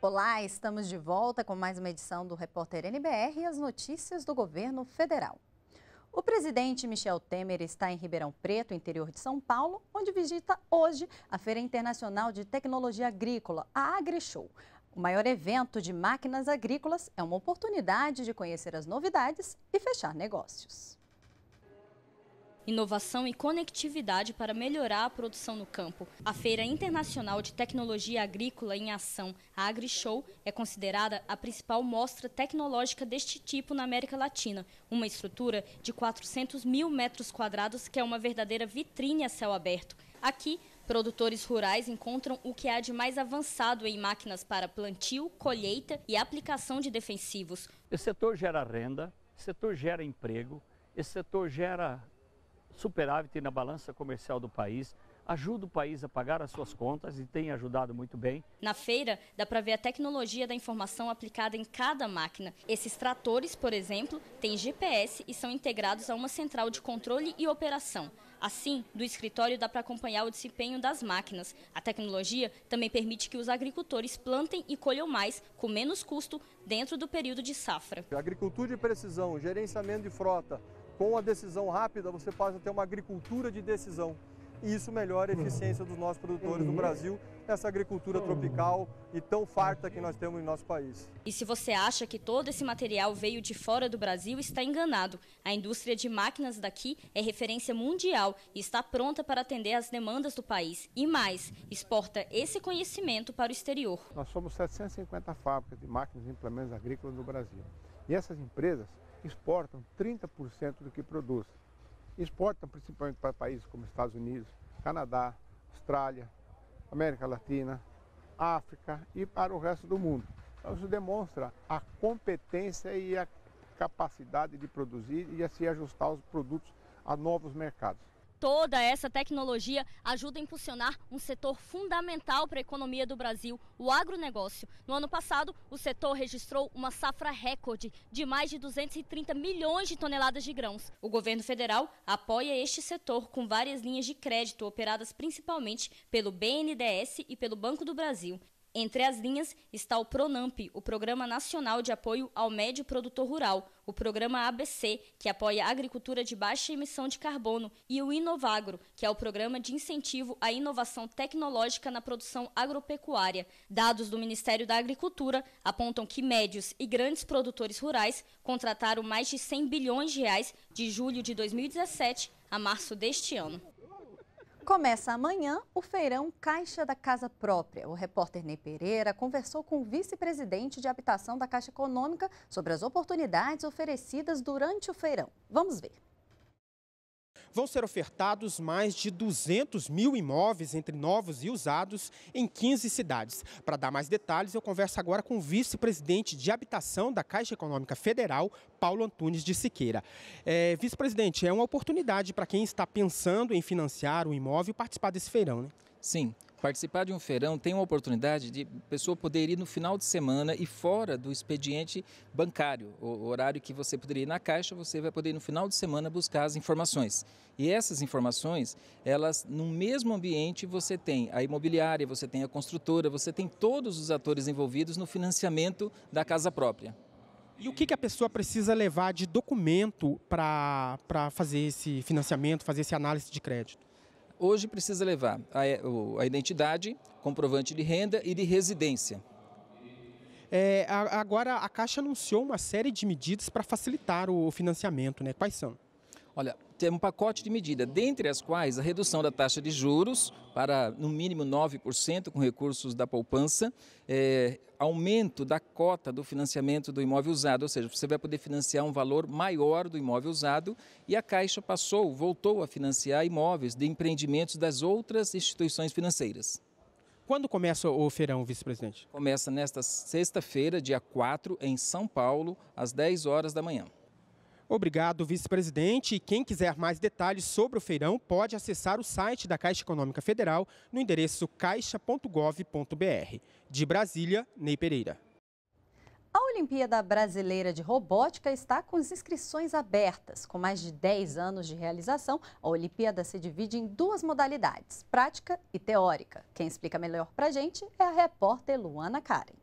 Olá, estamos de volta com mais uma edição do Repórter NBR e as notícias do governo federal. O presidente Michel Temer está em Ribeirão Preto, interior de São Paulo, onde visita hoje a Feira Internacional de Tecnologia Agrícola, a AgriShow. O maior evento de máquinas agrícolas é uma oportunidade de conhecer as novidades e fechar negócios. Inovação e conectividade para melhorar a produção no campo. A Feira Internacional de Tecnologia Agrícola em Ação, a AgriShow, é considerada a principal mostra tecnológica deste tipo na América Latina. Uma estrutura de 400 mil metros quadrados que é uma verdadeira vitrine a céu aberto. Aqui, Produtores rurais encontram o que há de mais avançado em máquinas para plantio, colheita e aplicação de defensivos. Esse setor gera renda, esse setor gera emprego, esse setor gera superávit na balança comercial do país, ajuda o país a pagar as suas contas e tem ajudado muito bem. Na feira, dá para ver a tecnologia da informação aplicada em cada máquina. Esses tratores, por exemplo, têm GPS e são integrados a uma central de controle e operação. Assim, do escritório dá para acompanhar o desempenho das máquinas. A tecnologia também permite que os agricultores plantem e colham mais, com menos custo, dentro do período de safra. agricultura de precisão, gerenciamento de frota, com a decisão rápida, você passa a ter uma agricultura de decisão e isso melhora a eficiência dos nossos produtores no uhum. Brasil, essa agricultura uhum. tropical e tão farta que nós temos em nosso país. E se você acha que todo esse material veio de fora do Brasil, está enganado. A indústria de máquinas daqui é referência mundial e está pronta para atender as demandas do país. E mais, exporta esse conhecimento para o exterior. Nós somos 750 fábricas de máquinas e implementos agrícolas no Brasil. E essas empresas exportam 30% do que produzem exportam principalmente para países como Estados Unidos, Canadá, Austrália, América Latina, África e para o resto do mundo. Então, isso demonstra a competência e a capacidade de produzir e a se ajustar aos produtos a novos mercados toda essa tecnologia ajuda a impulsionar um setor fundamental para a economia do Brasil, o agronegócio. No ano passado, o setor registrou uma safra recorde de mais de 230 milhões de toneladas de grãos. O governo federal apoia este setor com várias linhas de crédito operadas principalmente pelo BNDES e pelo Banco do Brasil. Entre as linhas está o PRONAMP, o Programa Nacional de Apoio ao Médio Produtor Rural, o Programa ABC, que apoia a agricultura de baixa emissão de carbono, e o Inovagro, que é o Programa de Incentivo à Inovação Tecnológica na Produção Agropecuária. Dados do Ministério da Agricultura apontam que médios e grandes produtores rurais contrataram mais de 100 bilhões de reais de julho de 2017 a março deste ano. Começa amanhã o feirão Caixa da Casa Própria. O repórter Ney Pereira conversou com o vice-presidente de habitação da Caixa Econômica sobre as oportunidades oferecidas durante o feirão. Vamos ver. Vão ser ofertados mais de 200 mil imóveis entre novos e usados em 15 cidades. Para dar mais detalhes, eu converso agora com o vice-presidente de habitação da Caixa Econômica Federal, Paulo Antunes de Siqueira. É, vice-presidente, é uma oportunidade para quem está pensando em financiar um imóvel participar desse feirão, né? Sim. Participar de um feirão tem uma oportunidade de pessoa poder ir no final de semana e fora do expediente bancário. O horário que você poderia ir na caixa, você vai poder ir no final de semana buscar as informações. E essas informações, elas no mesmo ambiente você tem a imobiliária, você tem a construtora, você tem todos os atores envolvidos no financiamento da casa própria. E o que, que a pessoa precisa levar de documento para fazer esse financiamento, fazer essa análise de crédito? Hoje precisa levar a, a identidade, comprovante de renda e de residência. É, agora, a Caixa anunciou uma série de medidas para facilitar o financiamento, né? Quais são? Olha, um pacote de medidas, dentre as quais a redução da taxa de juros para no mínimo 9% com recursos da poupança, é, aumento da cota do financiamento do imóvel usado, ou seja, você vai poder financiar um valor maior do imóvel usado e a Caixa passou, voltou a financiar imóveis de empreendimentos das outras instituições financeiras. Quando começa o feirão, vice-presidente? Começa nesta sexta-feira, dia 4, em São Paulo, às 10 horas da manhã. Obrigado, vice-presidente. Quem quiser mais detalhes sobre o feirão pode acessar o site da Caixa Econômica Federal no endereço caixa.gov.br. De Brasília, Ney Pereira. A Olimpíada Brasileira de Robótica está com as inscrições abertas. Com mais de 10 anos de realização, a Olimpíada se divide em duas modalidades, prática e teórica. Quem explica melhor para a gente é a repórter Luana Karen.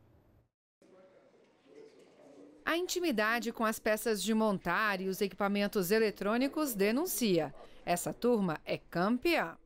A intimidade com as peças de montar e os equipamentos eletrônicos denuncia. Essa turma é campeã.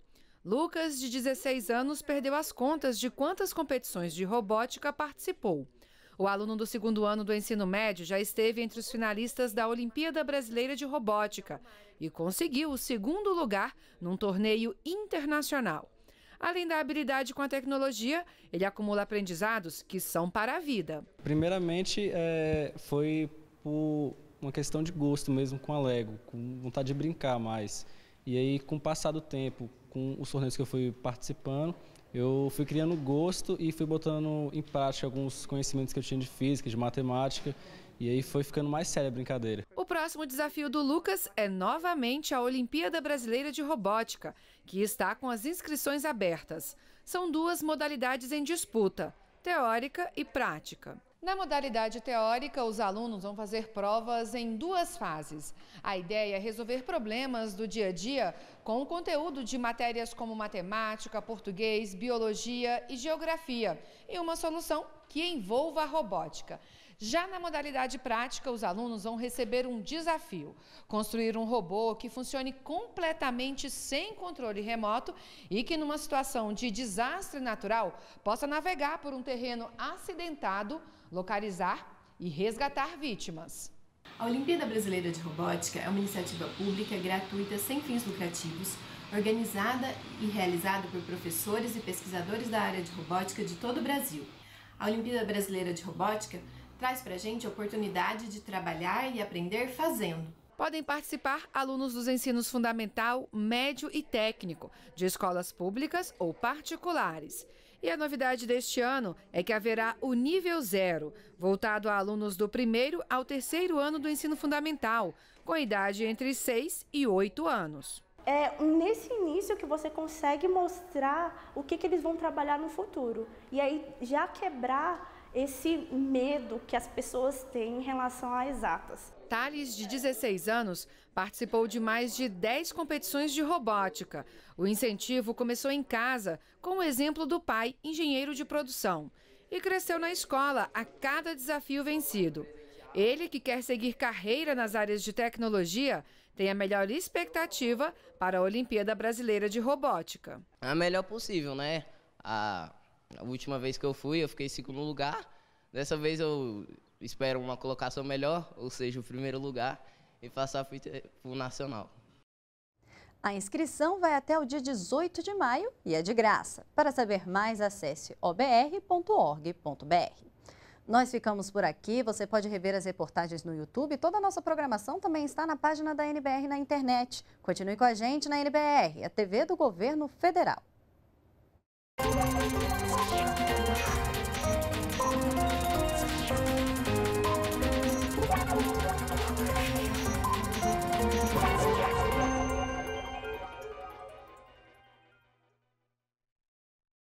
Lucas, de 16 anos, perdeu as contas de quantas competições de robótica participou. O aluno do segundo ano do ensino médio já esteve entre os finalistas da Olimpíada Brasileira de Robótica e conseguiu o segundo lugar num torneio internacional. Além da habilidade com a tecnologia, ele acumula aprendizados que são para a vida. Primeiramente, é, foi por uma questão de gosto mesmo com a Lego, com vontade de brincar mais. E aí, com o passar do tempo, com os torneios que eu fui participando, eu fui criando gosto e fui botando em prática alguns conhecimentos que eu tinha de física, de matemática. E aí foi ficando mais séria a brincadeira. O próximo desafio do Lucas é novamente a Olimpíada Brasileira de Robótica, que está com as inscrições abertas. São duas modalidades em disputa, teórica e prática. Na modalidade teórica, os alunos vão fazer provas em duas fases. A ideia é resolver problemas do dia a dia com o conteúdo de matérias como matemática, português, biologia e geografia, e uma solução que envolva a robótica. Já na modalidade prática, os alunos vão receber um desafio: construir um robô que funcione completamente sem controle remoto e que, numa situação de desastre natural, possa navegar por um terreno acidentado, localizar e resgatar vítimas. A Olimpíada Brasileira de Robótica é uma iniciativa pública gratuita sem fins lucrativos, organizada e realizada por professores e pesquisadores da área de robótica de todo o Brasil. A Olimpíada Brasileira de Robótica traz para a gente a oportunidade de trabalhar e aprender fazendo. Podem participar alunos dos ensinos fundamental, médio e técnico, de escolas públicas ou particulares. E a novidade deste ano é que haverá o nível zero, voltado a alunos do primeiro ao terceiro ano do ensino fundamental, com idade entre 6 e 8 anos. É nesse início que você consegue mostrar o que, que eles vão trabalhar no futuro. E aí já quebrar esse medo que as pessoas têm em relação a exatas. Thales, de 16 anos, participou de mais de 10 competições de robótica. O incentivo começou em casa, com o exemplo do pai, engenheiro de produção, e cresceu na escola a cada desafio vencido. Ele, que quer seguir carreira nas áreas de tecnologia, tem a melhor expectativa para a Olimpíada Brasileira de Robótica. A melhor possível, né? A a última vez que eu fui, eu fiquei em segundo lugar. Dessa vez eu espero uma colocação melhor, ou seja, o primeiro lugar, e passar para o nacional. A inscrição vai até o dia 18 de maio e é de graça. Para saber mais, acesse obr.org.br. Nós ficamos por aqui. Você pode rever as reportagens no YouTube. Toda a nossa programação também está na página da NBR na internet. Continue com a gente na NBR, a TV do Governo Federal.